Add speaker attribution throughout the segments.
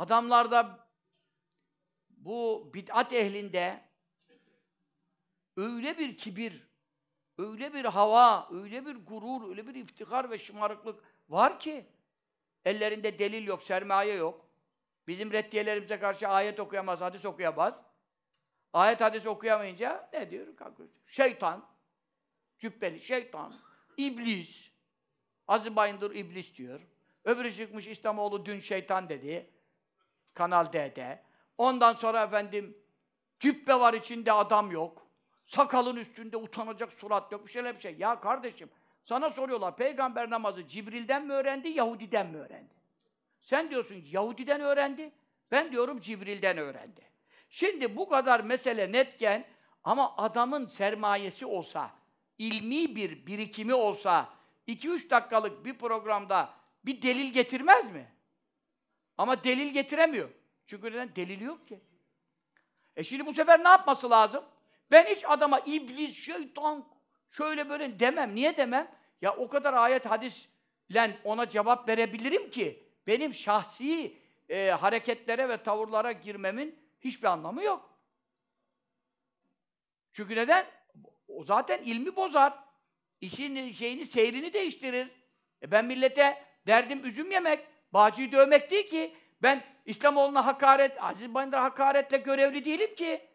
Speaker 1: Adamlarda bu bid'at ehlinde öyle bir kibir, öyle bir hava, öyle bir gurur, öyle bir iftihar ve şımarıklık var ki ellerinde delil yok, sermaye yok. Bizim reddiyelerimize karşı ayet okuyamaz, hadis okuyamaz. Ayet hadis okuyamayınca ne diyor? Şeytan, cübbeli şeytan, iblis. Azı Bayındır iblis diyor. Öbürü çıkmış İslamoğlu dün şeytan dedi. Kanal D'de. Ondan sonra efendim cübbe var içinde adam yok. Sakalın üstünde utanacak surat yok. Bir şeyler bir şey. Ya kardeşim sana soruyorlar peygamber namazı Cibril'den mi öğrendi, Yahudi'den mi öğrendi? Sen diyorsun Yahudi'den öğrendi. Ben diyorum Cibril'den öğrendi. Şimdi bu kadar mesele netken ama adamın sermayesi olsa, ilmi bir birikimi olsa, 2-3 dakikalık bir programda bir delil getirmez mi? Ama delil getiremiyor. Çünkü neden? Delili yok ki. E şimdi bu sefer ne yapması lazım? Ben hiç adama iblis, şeytan, şöyle böyle demem. Niye demem? Ya o kadar ayet, hadisle ona cevap verebilirim ki benim şahsi e, hareketlere ve tavırlara girmemin hiçbir anlamı yok. Çünkü neden? O zaten ilmi bozar. İşin şeyini, seyrini değiştirir. E ben millete derdim üzüm yemek. Bağcı'yı dövmek değil ki. Ben İslamoğlu'na hakaret, Aziz Bayındır'a hakaretle görevli değilim ki.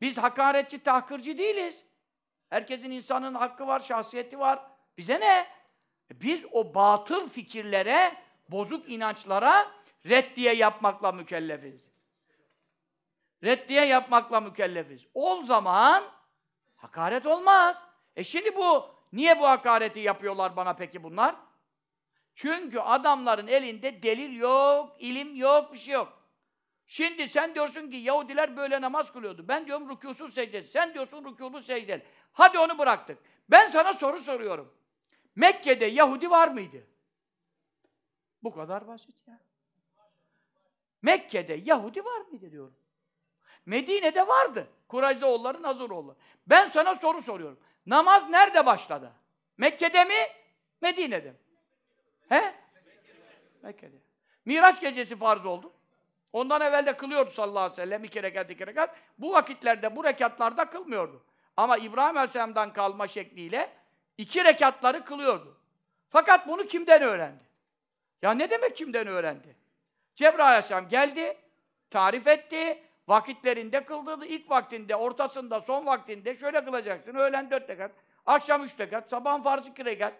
Speaker 1: Biz hakaretçi, tahkırcı değiliz. Herkesin insanın hakkı var, şahsiyeti var. Bize ne? Biz o batıl fikirlere, bozuk inançlara reddiye yapmakla mükellefiz. Reddiye yapmakla mükellefiz. O zaman hakaret olmaz. E şimdi bu, niye bu hakareti yapıyorlar bana peki bunlar? Çünkü adamların elinde delil yok, ilim yok, bir şey yok. Şimdi sen diyorsun ki Yahudiler böyle namaz kılıyordu. Ben diyorum rükûsuz secdeli. Sen diyorsun rükûlu secdeli. Hadi onu bıraktık. Ben sana soru soruyorum. Mekke'de Yahudi var mıydı? Bu kadar basit ya. Mekke'de Yahudi var mıydı diyorum. Medine'de vardı. Kurayzoğulları, Nazuroğulları. Ben sana soru soruyorum. Namaz nerede başladı? Mekke'de mi? Medine'de mi? He? Mekke'de. Miraç gecesi farz oldu. Ondan evvel de kılıyordu sallallahu aleyhi ve sellem iki rekat iki rekat. Bu vakitlerde bu rekatlarda kılmıyordu. Ama İbrahim Aleyhisselam'dan kalma şekliyle iki rekatları kılıyordu. Fakat bunu kimden öğrendi? Ya ne demek kimden öğrendi? Cebrail Aleyhisselam geldi, tarif etti, vakitlerinde kıldırdı. İlk vaktinde, ortasında, son vaktinde şöyle kılacaksın. Öğlen dört rekat, akşam üç rekat, sabahın farz iki rekat.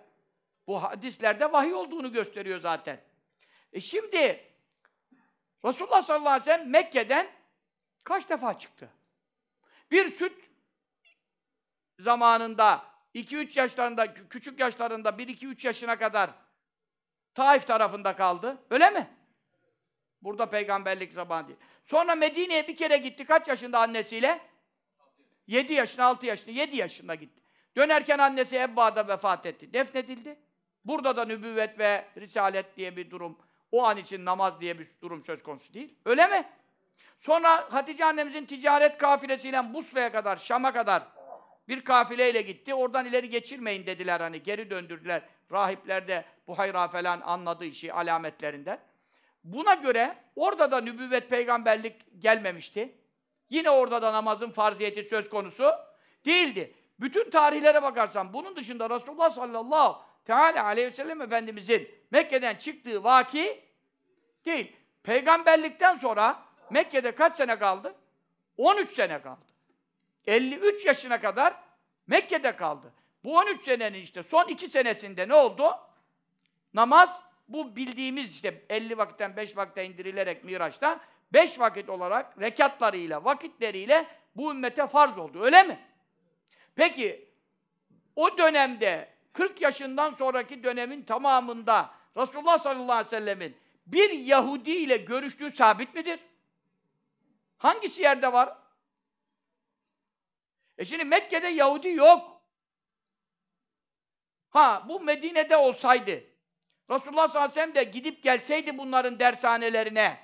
Speaker 1: Bu hadislerde vahiy olduğunu gösteriyor zaten. E şimdi Resulullah sallallahu aleyhi ve sellem Mekke'den kaç defa çıktı? Bir süt zamanında 2-3 yaşlarında, küçük yaşlarında 1-2-3 yaşına kadar Taif tarafında kaldı. Öyle mi? Burada peygamberlik zamanı değil. Sonra Medine'ye bir kere gitti. Kaç yaşında annesiyle? 7 yaşında, 6 yaşında, 7 yaşında gitti. Dönerken annesi Ebba'da vefat etti. Defnedildi. Burada da nübüvvet ve risalet diye bir durum, o an için namaz diye bir durum söz konusu değil. Öyle mi? Sonra Hatice annemizin ticaret kafilesiyle Busra'ya kadar, Şam'a kadar bir kafileyle gitti. Oradan ileri geçirmeyin dediler hani geri döndürdüler. Rahipler de bu hayra falan anladı işi alametlerinden. Buna göre orada da nübüvvet peygamberlik gelmemişti. Yine orada da namazın farziyeti söz konusu değildi. Bütün tarihlere bakarsan bunun dışında Resulullah sallallahu Teala aleyhisselam Efendimizin Mekke'den çıktığı vaki değil. Peygamberlikten sonra Mekke'de kaç sene kaldı? 13 sene kaldı. 53 yaşına kadar Mekke'de kaldı. Bu 13 senenin işte son 2 senesinde ne oldu? Namaz bu bildiğimiz işte 50 vakitten 5 vakte indirilerek Miraç'ta 5 vakit olarak rekatlarıyla, vakitleriyle bu ümmete farz oldu. Öyle mi? Peki o dönemde 40 yaşından sonraki dönemin tamamında Resulullah sallallahu aleyhi ve sellemin bir Yahudi ile görüştüğü sabit midir? Hangisi yerde var? E şimdi Mekke'de Yahudi yok. Ha bu Medine'de olsaydı, Resulullah sallallahu aleyhi ve sellem de gidip gelseydi bunların dershanelerine,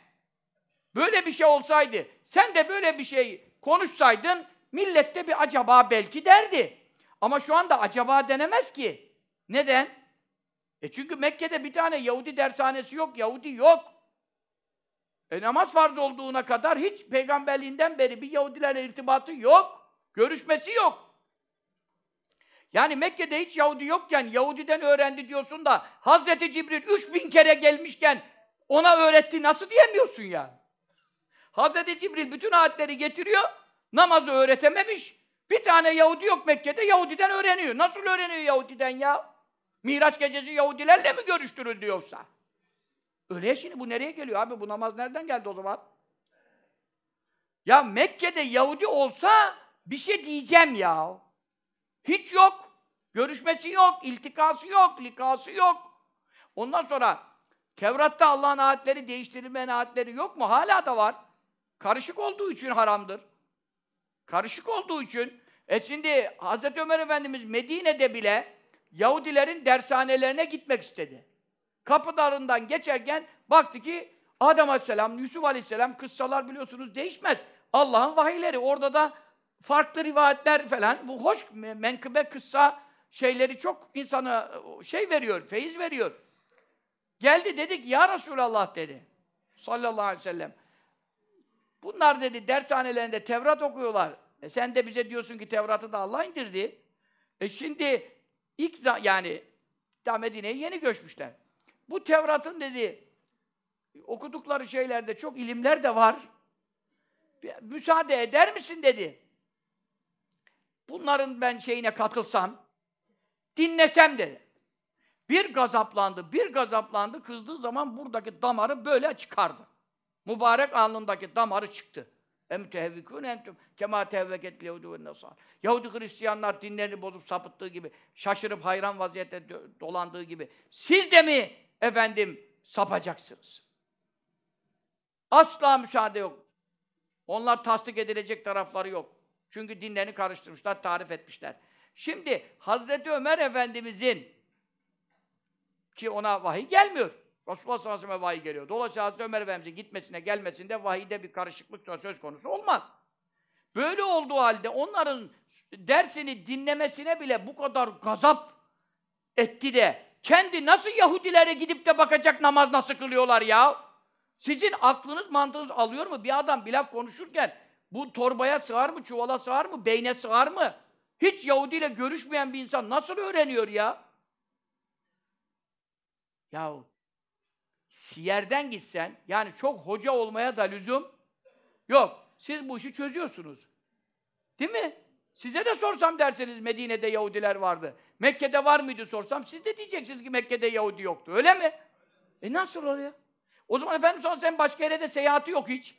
Speaker 1: böyle bir şey olsaydı, sen de böyle bir şey konuşsaydın, millette bir acaba belki derdi. Ama şu anda acaba denemez ki. Neden? E çünkü Mekke'de bir tane Yahudi dershanesi yok, Yahudi yok. E namaz farz olduğuna kadar hiç peygamberliğinden beri bir Yahudilerle irtibatı yok. Görüşmesi yok. Yani Mekke'de hiç Yahudi yokken Yahudiden öğrendi diyorsun da Hazreti Cibril 3000 kere gelmişken ona öğretti nasıl diyemiyorsun ya? Yani? Hazreti Cibril bütün ayetleri getiriyor, namazı öğretememiş. Bir tane Yahudi yok Mekke'de, Yahudiden öğreniyor. Nasıl öğreniyor Yahudiden ya? Miraç gecesi Yahudilerle mi görüştürüldü yoksa? Öyle şimdi bu nereye geliyor abi? Bu namaz nereden geldi o zaman? Ya Mekke'de Yahudi olsa bir şey diyeceğim ya. Hiç yok. Görüşmesi yok, iltikası yok, likası yok. Ondan sonra Tevrat'ta Allah'ın ayetleri değiştirilmeyen ayetleri yok mu? Hala da var. Karışık olduğu için haramdır. Karışık olduğu için. E şimdi Hz. Ömer Efendimiz Medine'de bile Yahudilerin dershanelerine gitmek istedi. Kapılarından geçerken baktı ki Adem Aleyhisselam, Yusuf Aleyhisselam kıssalar biliyorsunuz değişmez. Allah'ın vahiyleri. Orada da farklı rivayetler falan. Bu hoş menkıbe kıssa şeyleri çok insana şey veriyor, feyiz veriyor. Geldi dedik, ki ya Resulallah dedi. Sallallahu aleyhi ve sellem. Bunlar dedi dershanelerinde Tevrat okuyorlar. E sen de bize diyorsun ki Tevrat'ı da Allah indirdi. E şimdi ilk yani daha Medine'ye yeni göçmüşler. Bu Tevrat'ın dedi okudukları şeylerde çok ilimler de var. Müsaade eder misin dedi. Bunların ben şeyine katılsam, dinlesem dedi. Bir gazaplandı, bir gazaplandı, kızdığı zaman buradaki damarı böyle çıkardı. Mübarek alnındaki damarı çıktı. Em tehevvikûn entum kemâ tehevveket Yahudi ve Nasar. Yahudi Hristiyanlar dinlerini bozup sapıttığı gibi, şaşırıp hayran vaziyette dolandığı gibi siz de mi efendim sapacaksınız? Asla müsaade yok. Onlar tasdik edilecek tarafları yok. Çünkü dinlerini karıştırmışlar, tarif etmişler. Şimdi Hazreti Ömer Efendimizin ki ona vahiy gelmiyor. Resulullah sallallahu aleyhi ve vahiy geliyor. Dolayısıyla Hazreti Ömer Efendimiz'in gitmesine gelmesinde vahide bir karışıklık söz konusu olmaz. Böyle olduğu halde onların dersini dinlemesine bile bu kadar gazap etti de kendi nasıl Yahudilere gidip de bakacak namaz nasıl kılıyorlar ya? Sizin aklınız mantığınız alıyor mu? Bir adam bir laf konuşurken bu torbaya sığar mı, çuvala sığar mı, beyne sığar mı? Hiç Yahudi ile görüşmeyen bir insan nasıl öğreniyor ya? Yahu siyerden gitsen, yani çok hoca olmaya da lüzum yok. Siz bu işi çözüyorsunuz. Değil mi? Size de sorsam derseniz Medine'de Yahudiler vardı. Mekke'de var mıydı sorsam siz de diyeceksiniz ki Mekke'de Yahudi yoktu. Öyle mi? E nasıl oluyor? O zaman efendim son sen başka yere de seyahati yok hiç.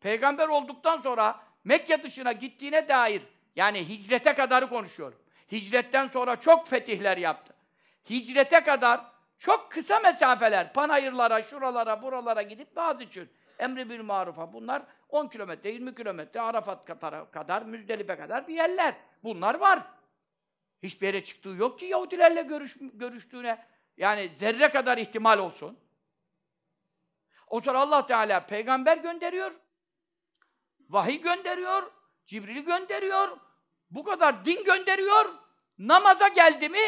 Speaker 1: Peygamber olduktan sonra Mekke dışına gittiğine dair yani hicrete kadarı konuşuyorum. Hicretten sonra çok fetihler yaptı. Hicrete kadar çok kısa mesafeler, panayırlara, şuralara, buralara gidip bazı için emri bir marufa bunlar 10 kilometre, 20 kilometre, Arafat kadar, kadar Müzdelife kadar bir yerler. Bunlar var. Hiçbir yere çıktığı yok ki Yahudilerle görüş, görüştüğüne. Yani zerre kadar ihtimal olsun. O sonra Allah Teala peygamber gönderiyor. Vahiy gönderiyor. Cibril'i gönderiyor. Bu kadar din gönderiyor. Namaza geldi mi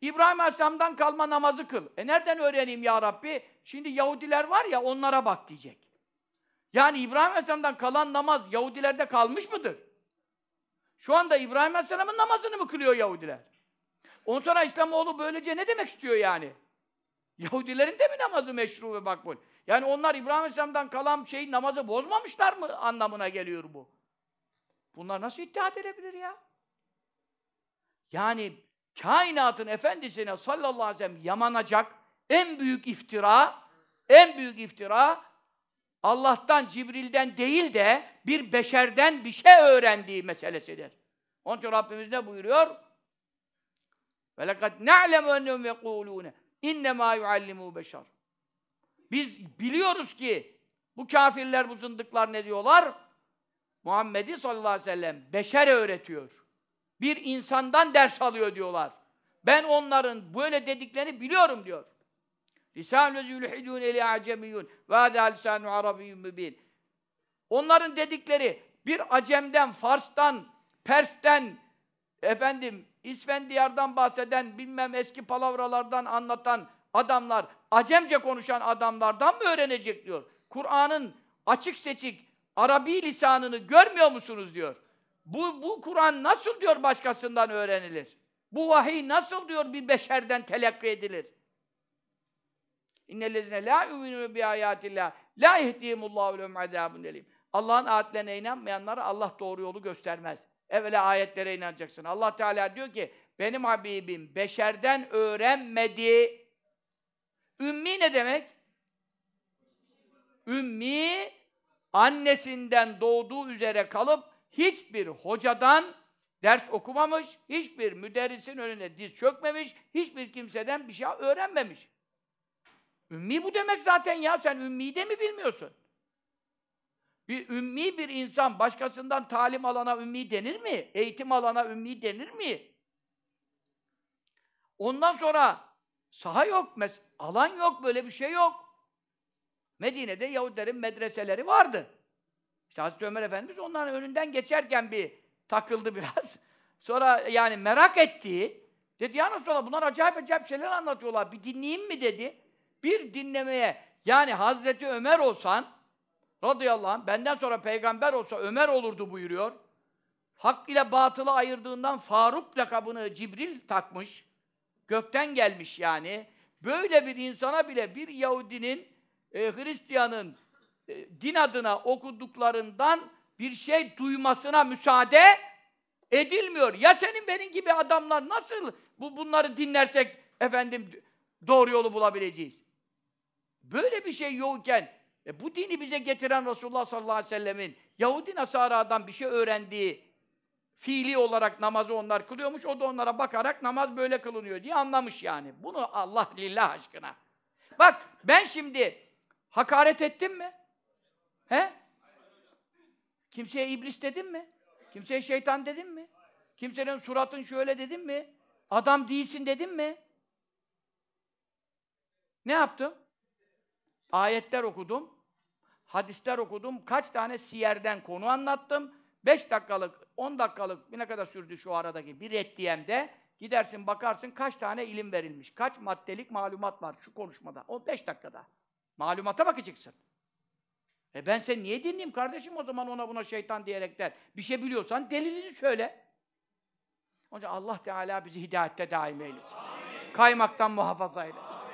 Speaker 1: İbrahim Aleyhisselam'dan kalma namazı kıl. E nereden öğreneyim ya Rabbi? Şimdi Yahudiler var ya onlara bak diyecek. Yani İbrahim Aleyhisselam'dan kalan namaz Yahudilerde kalmış mıdır? Şu anda İbrahim Aleyhisselam'ın namazını mı kılıyor Yahudiler? On sonra İslamoğlu böylece ne demek istiyor yani? Yahudilerin de mi namazı meşru ve makbul? Yani onlar İbrahim Aleyhisselam'dan kalan şey namazı bozmamışlar mı anlamına geliyor bu. Bunlar nasıl iddia edebilir ya? Yani kainatın efendisine sallallahu aleyhi ve sellem yamanacak en büyük iftira, en büyük iftira Allah'tan, Cibril'den değil de bir beşerden bir şey öğrendiği meselesidir. Onun için Rabbimiz ne buyuruyor? وَلَقَدْ نَعْلَمُ اَنَّهُمْ يَقُولُونَ اِنَّمَا يُعَلِّمُهُ beşer. Biz biliyoruz ki bu kafirler, bu zındıklar ne diyorlar? Muhammed'i sallallahu aleyhi ve sellem beşer öğretiyor bir insandan ders alıyor diyorlar. Ben onların böyle dediklerini biliyorum diyor. Lisanü zülhidûn eli acemiyyûn ve hâdâ lisânü arabiyyûn mübîn. Onların dedikleri bir acemden, Fars'tan, Pers'ten, efendim İsfendiyar'dan bahseden, bilmem eski palavralardan anlatan adamlar, acemce konuşan adamlardan mı öğrenecek diyor. Kur'an'ın açık seçik Arabi lisanını görmüyor musunuz diyor. Bu, bu Kur'an nasıl diyor başkasından öğrenilir? Bu vahiy nasıl diyor bir beşerden telakki edilir? İnnellezine la yu'minu bi ayatillah la ihdihimullahu lehum azabun elim. Allah'ın ayetlerine inanmayanlara Allah doğru yolu göstermez. Evvela ayetlere inanacaksın. Allah Teala diyor ki benim Habibim beşerden öğrenmedi. Ümmi ne demek? Ümmi annesinden doğduğu üzere kalıp hiçbir hocadan ders okumamış, hiçbir müderrisin önüne diz çökmemiş, hiçbir kimseden bir şey öğrenmemiş. Ümmi bu demek zaten ya, sen ümmiyi de mi bilmiyorsun? Bir ümmi bir insan başkasından talim alana ümmi denir mi? Eğitim alana ümmi denir mi? Ondan sonra saha yok, mes alan yok, böyle bir şey yok. Medine'de Yahudilerin medreseleri vardı. İşte Hazreti Ömer Efendimiz onların önünden geçerken bir takıldı biraz. Sonra yani merak etti dedi ya Resulallah bunlar acayip acayip şeyler anlatıyorlar, bir dinleyeyim mi dedi. Bir dinlemeye, yani Hazreti Ömer olsan, radıyallahu anh, benden sonra peygamber olsa Ömer olurdu buyuruyor. Hak ile batılı ayırdığından Faruk lakabını Cibril takmış. Gökten gelmiş yani. Böyle bir insana bile bir Yahudinin, e, Hristiyanın, e, din adına okuduklarından bir şey duymasına müsaade edilmiyor. Ya senin benim gibi adamlar nasıl bu bunları dinlersek efendim doğru yolu bulabileceğiz? Böyle bir şey yokken e, bu dini bize getiren Resulullah sallallahu aleyhi ve sellemin Yahudi Nasara'dan bir şey öğrendiği fiili olarak namazı onlar kılıyormuş. O da onlara bakarak namaz böyle kılınıyor diye anlamış yani. Bunu Allah lillah aşkına. Bak ben şimdi hakaret ettim mi? He? Kimseye iblis dedin mi? Kimseye şeytan dedin mi? Kimsenin suratın şöyle dedin mi? Adam değilsin dedin mi? Ne yaptım? Ayetler okudum. Hadisler okudum. Kaç tane siyerden konu anlattım. Beş dakikalık, on dakikalık bir ne kadar sürdü şu aradaki bir reddiyemde gidersin bakarsın kaç tane ilim verilmiş. Kaç maddelik malumat var şu konuşmada. O beş dakikada. Malumata bakacaksın. E ben seni niye dinleyeyim kardeşim o zaman ona buna şeytan diyerekten? Bir şey biliyorsan delilini söyle. Onun için Allah Teala bizi hidayette daim eylesin. Amin. Kaymaktan muhafaza eylesin.